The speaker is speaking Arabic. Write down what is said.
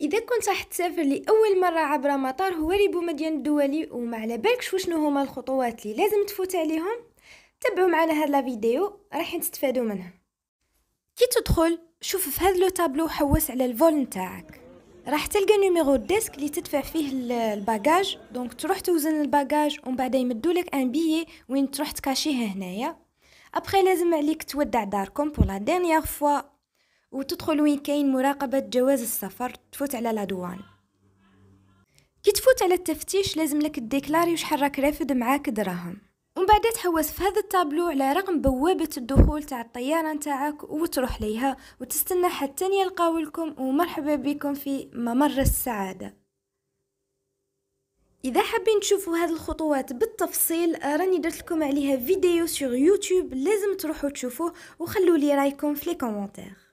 اذا كنت راح تسافر لاول مره عبر مطار هواريبو مدين الدولي وما على بالكش شنو هما الخطوات اللي لازم تفوت عليهم تبعوا معنا هاد لا فيديو رايحين تستفادوا منها كي تدخل شوف في هاد لو تابلو حوس على الفول نتاعك راح تلقى نيميرو ديسك اللي تدفع فيه الباجاج دونك تروح توزن الباجاج ومن بعد لك ان بيي وين تروح تكاشيه هنايا ابخي لازم عليك تودع داركم بور لا ديرنيير فوا وتدخل وين كاين مراقبة جواز السفر تفوت على لادوان كي تفوت على التفتيش لازم لك تديكلاري وش راك رافد معاك دراهم ومن بعد تحوس في هذا الطابلو على رقم بوابة الدخول تاع الطيارة نتاعك وتروح ليها وتستنى حتى لكم ومرحبا بكم في ممر السعادة إذا حابين تشوفوا هذه الخطوات بالتفصيل راني درت لكم عليها فيديو سيغ يوتيوب لازم تروحوا تشوفوه وخلوا لي رايكم في لي كومونتير